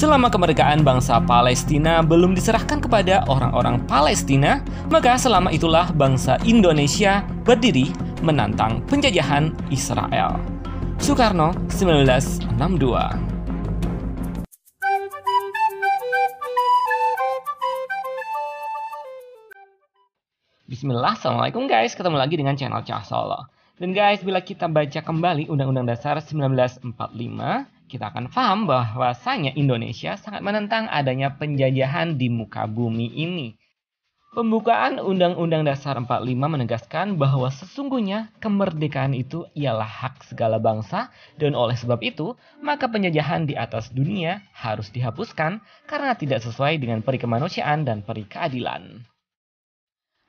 Selama kemerdekaan bangsa Palestina belum diserahkan kepada orang-orang Palestina, maka selama itulah bangsa Indonesia berdiri menantang penjajahan Israel. Soekarno 1962 Bismillah, Assalamualaikum guys, ketemu lagi dengan channel Cah Solo. Dan guys, bila kita baca kembali Undang-Undang Dasar 1945, kita akan paham bahwasanya Indonesia sangat menentang adanya penjajahan di muka bumi ini. Pembukaan Undang-Undang Dasar 45 menegaskan bahwa sesungguhnya kemerdekaan itu ialah hak segala bangsa dan oleh sebab itu maka penjajahan di atas dunia harus dihapuskan karena tidak sesuai dengan peri kemanusiaan dan peri keadilan.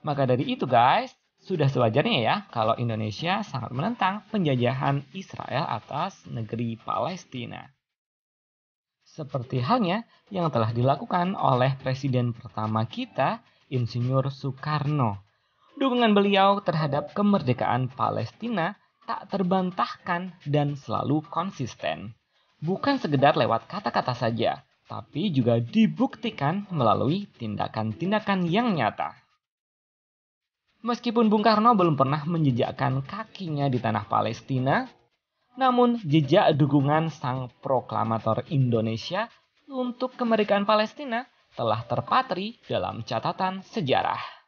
Maka dari itu guys, sudah sewajarnya ya kalau Indonesia sangat menentang penjajahan Israel atas negeri Palestina. Seperti halnya yang telah dilakukan oleh presiden pertama kita, Insinyur Soekarno. Dukungan beliau terhadap kemerdekaan Palestina tak terbantahkan dan selalu konsisten. Bukan sekedar lewat kata-kata saja, tapi juga dibuktikan melalui tindakan-tindakan yang nyata. Meskipun Bung Karno belum pernah menjejakkan kakinya di tanah Palestina, namun jejak dukungan sang proklamator Indonesia untuk kemerdekaan Palestina telah terpatri dalam catatan sejarah.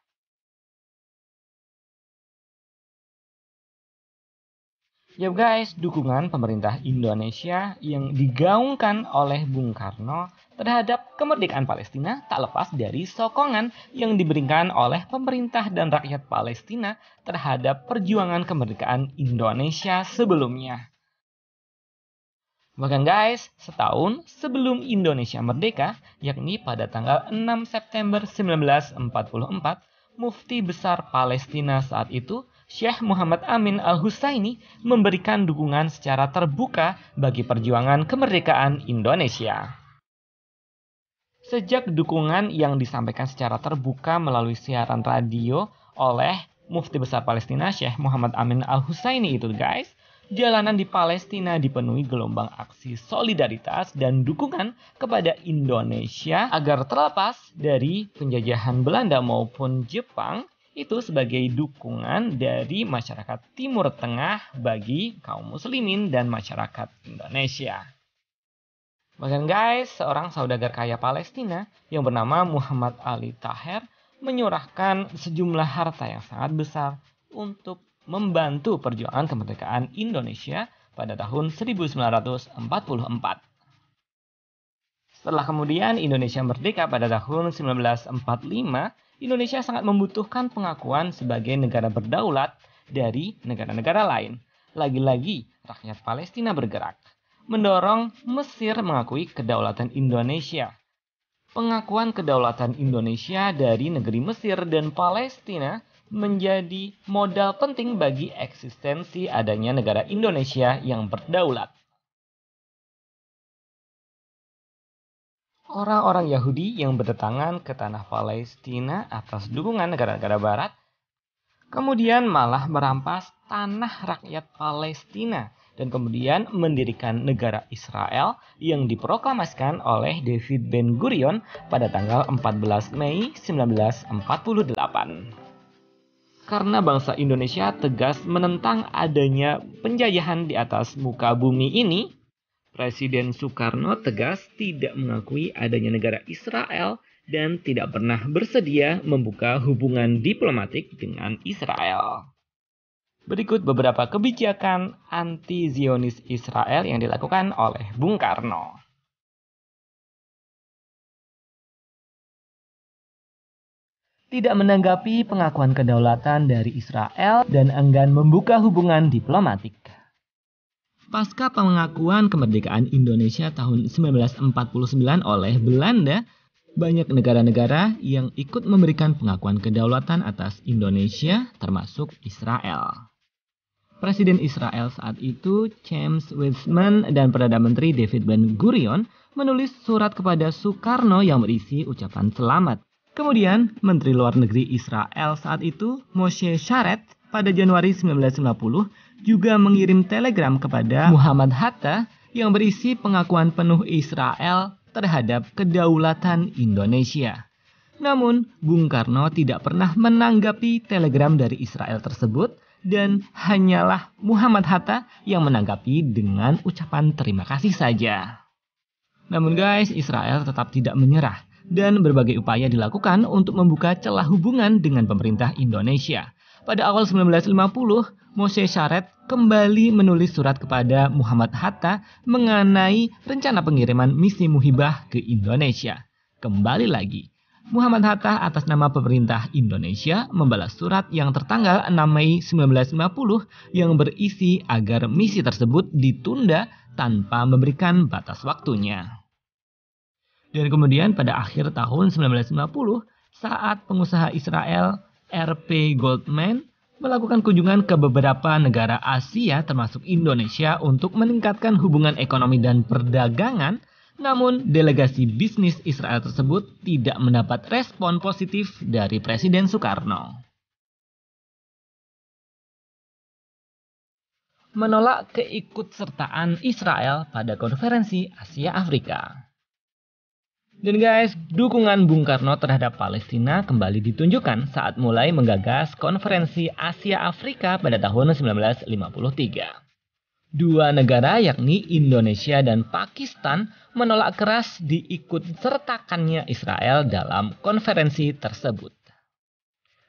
Yap guys, dukungan pemerintah Indonesia yang digaungkan oleh Bung Karno terhadap kemerdekaan Palestina tak lepas dari sokongan yang diberikan oleh pemerintah dan rakyat Palestina terhadap perjuangan kemerdekaan Indonesia sebelumnya. Bahkan guys, setahun sebelum Indonesia merdeka, yakni pada tanggal 6 September 1944, Mufti Besar Palestina saat itu Syekh Muhammad Amin Al-Husaini memberikan dukungan secara terbuka bagi perjuangan kemerdekaan Indonesia. Sejak dukungan yang disampaikan secara terbuka melalui siaran radio oleh Mufti Besar Palestina Syekh Muhammad Amin Al-Husaini itu guys, jalanan di Palestina dipenuhi gelombang aksi solidaritas dan dukungan kepada Indonesia agar terlepas dari penjajahan Belanda maupun Jepang itu sebagai dukungan dari masyarakat Timur Tengah bagi kaum muslimin dan masyarakat Indonesia. Bahkan guys, seorang saudagar kaya Palestina yang bernama Muhammad Ali Taher menyurahkan sejumlah harta yang sangat besar untuk membantu perjuangan kemerdekaan Indonesia pada tahun 1944. Setelah kemudian Indonesia merdeka pada tahun 1945, Indonesia sangat membutuhkan pengakuan sebagai negara berdaulat dari negara-negara lain. Lagi-lagi, rakyat Palestina bergerak, mendorong Mesir mengakui kedaulatan Indonesia. Pengakuan kedaulatan Indonesia dari negeri Mesir dan Palestina menjadi modal penting bagi eksistensi adanya negara Indonesia yang berdaulat. orang-orang Yahudi yang berdatangan ke tanah Palestina atas dukungan negara-negara barat, kemudian malah merampas tanah rakyat Palestina dan kemudian mendirikan negara Israel yang diproklamaskan oleh David Ben Gurion pada tanggal 14 Mei 1948. Karena bangsa Indonesia tegas menentang adanya penjajahan di atas muka bumi ini, Presiden Soekarno tegas tidak mengakui adanya negara Israel dan tidak pernah bersedia membuka hubungan diplomatik dengan Israel. Berikut beberapa kebijakan anti-Zionis Israel yang dilakukan oleh Bung Karno. Tidak menanggapi pengakuan kedaulatan dari Israel dan enggan membuka hubungan diplomatik. Pasca pengakuan kemerdekaan Indonesia tahun 1949 oleh Belanda, banyak negara-negara yang ikut memberikan pengakuan kedaulatan atas Indonesia termasuk Israel. Presiden Israel saat itu James Weizmann dan Perdana Menteri David Ben Gurion menulis surat kepada Soekarno yang berisi ucapan selamat. Kemudian, Menteri Luar Negeri Israel saat itu, Moshe Sharet, pada Januari 1950 juga mengirim telegram kepada Muhammad Hatta yang berisi pengakuan penuh Israel terhadap kedaulatan Indonesia. Namun, Bung Karno tidak pernah menanggapi telegram dari Israel tersebut dan hanyalah Muhammad Hatta yang menanggapi dengan ucapan terima kasih saja. Namun guys, Israel tetap tidak menyerah dan berbagai upaya dilakukan untuk membuka celah hubungan dengan pemerintah Indonesia. Pada awal 1950, Moshe Sharet kembali menulis surat kepada Muhammad Hatta mengenai rencana pengiriman misi muhibah ke Indonesia. Kembali lagi, Muhammad Hatta atas nama pemerintah Indonesia membalas surat yang tertanggal 6 Mei 1950 yang berisi agar misi tersebut ditunda tanpa memberikan batas waktunya. Dan kemudian pada akhir tahun 1950, saat pengusaha Israel RP Goldman melakukan kunjungan ke beberapa negara Asia termasuk Indonesia untuk meningkatkan hubungan ekonomi dan perdagangan namun, delegasi bisnis Israel tersebut tidak mendapat respon positif dari Presiden Soekarno. Menolak keikutsertaan Israel pada konferensi Asia Afrika. Dan guys, dukungan Bung Karno terhadap Palestina kembali ditunjukkan saat mulai menggagas konferensi Asia Afrika pada tahun 1953. Dua negara yakni Indonesia dan Pakistan menolak keras diikut sertakannya Israel dalam konferensi tersebut.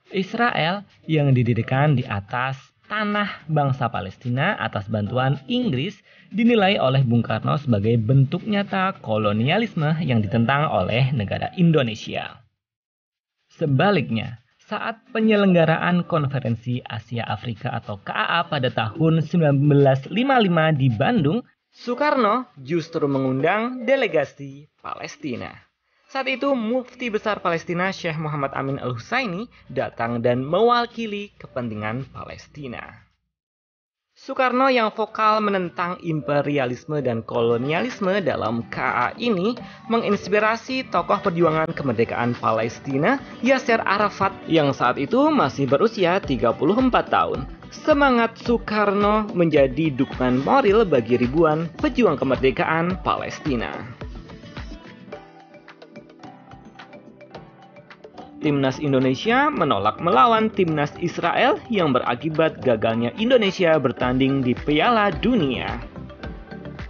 Israel yang didirikan di atas tanah bangsa Palestina atas bantuan Inggris dinilai oleh Bung Karno sebagai bentuk nyata kolonialisme yang ditentang oleh negara Indonesia. Sebaliknya, saat penyelenggaraan Konferensi Asia Afrika atau KAA pada tahun 1955 di Bandung, Soekarno justru mengundang delegasi Palestina. Saat itu mufti besar Palestina Syekh Muhammad Amin Al-Husaini datang dan mewakili kepentingan Palestina. Soekarno yang vokal menentang imperialisme dan kolonialisme dalam KA ini menginspirasi tokoh perjuangan kemerdekaan Palestina Yasser Arafat yang saat itu masih berusia 34 tahun. Semangat Soekarno menjadi dukungan moral bagi ribuan pejuang kemerdekaan Palestina. Timnas Indonesia menolak melawan timnas Israel yang berakibat gagalnya Indonesia bertanding di Piala Dunia.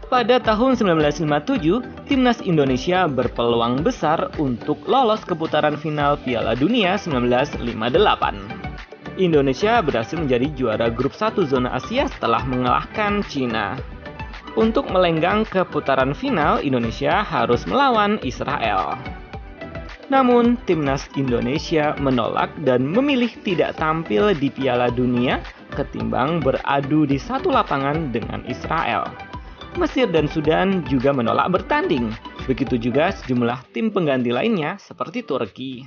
Pada tahun 1957, timnas Indonesia berpeluang besar untuk lolos ke putaran final Piala Dunia 1958. Indonesia berhasil menjadi juara grup 1 zona Asia setelah mengalahkan Cina. Untuk melenggang ke putaran final, Indonesia harus melawan Israel. Namun, timnas Indonesia menolak dan memilih tidak tampil di Piala Dunia ketimbang beradu di satu lapangan dengan Israel. Mesir dan Sudan juga menolak bertanding. Begitu juga sejumlah tim pengganti lainnya seperti Turki.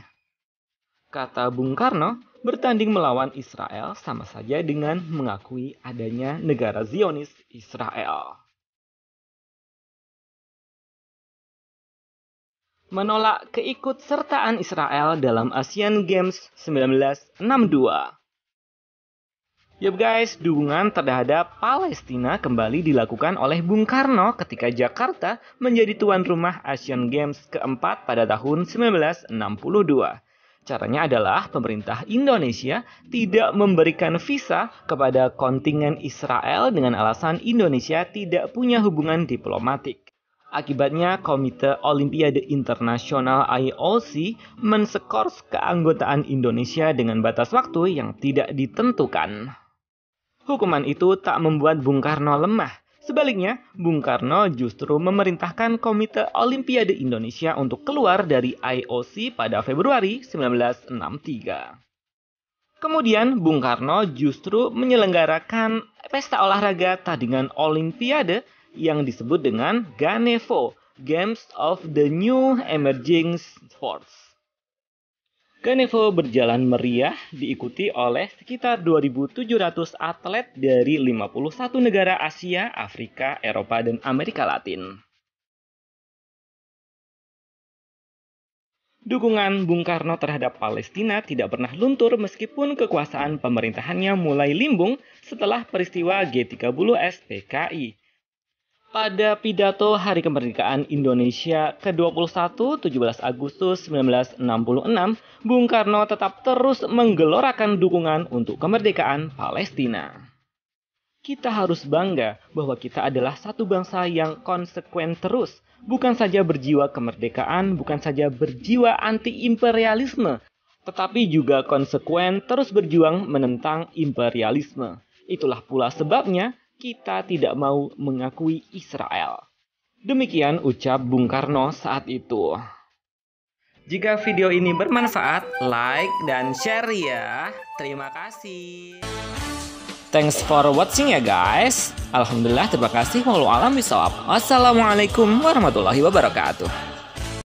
Kata Bung Karno, bertanding melawan Israel sama saja dengan mengakui adanya negara Zionis Israel. menolak keikutsertaan Israel dalam Asian Games 1962. Yup guys, dukungan terhadap Palestina kembali dilakukan oleh Bung Karno ketika Jakarta menjadi tuan rumah Asian Games keempat pada tahun 1962. Caranya adalah pemerintah Indonesia tidak memberikan visa kepada kontingen Israel dengan alasan Indonesia tidak punya hubungan diplomatik. Akibatnya, Komite Olimpiade Internasional IOC mensekors keanggotaan Indonesia dengan batas waktu yang tidak ditentukan. Hukuman itu tak membuat Bung Karno lemah. Sebaliknya, Bung Karno justru memerintahkan Komite Olimpiade Indonesia untuk keluar dari IOC pada Februari 1963. Kemudian Bung Karno justru menyelenggarakan pesta olahraga tandingan Olimpiade yang disebut dengan GANEVO, Games of the New Emerging Sports. GANEVO berjalan meriah diikuti oleh sekitar 2.700 atlet dari 51 negara Asia, Afrika, Eropa, dan Amerika Latin. Dukungan Bung Karno terhadap Palestina tidak pernah luntur meskipun kekuasaan pemerintahannya mulai limbung setelah peristiwa G30 s PKI pada pidato Hari Kemerdekaan Indonesia ke-21 17 Agustus 1966, Bung Karno tetap terus menggelorakan dukungan untuk kemerdekaan Palestina. Kita harus bangga bahwa kita adalah satu bangsa yang konsekuen terus, bukan saja berjiwa kemerdekaan, bukan saja berjiwa anti-imperialisme, tetapi juga konsekuen terus berjuang menentang imperialisme. Itulah pula sebabnya kita tidak mau mengakui Israel. Demikian ucap Bung Karno saat itu. Jika video ini bermanfaat, like dan share ya. Terima kasih. Thanks for watching ya guys. Alhamdulillah terima kasih. Walau bisawab. Wassalamualaikum warahmatullahi wabarakatuh.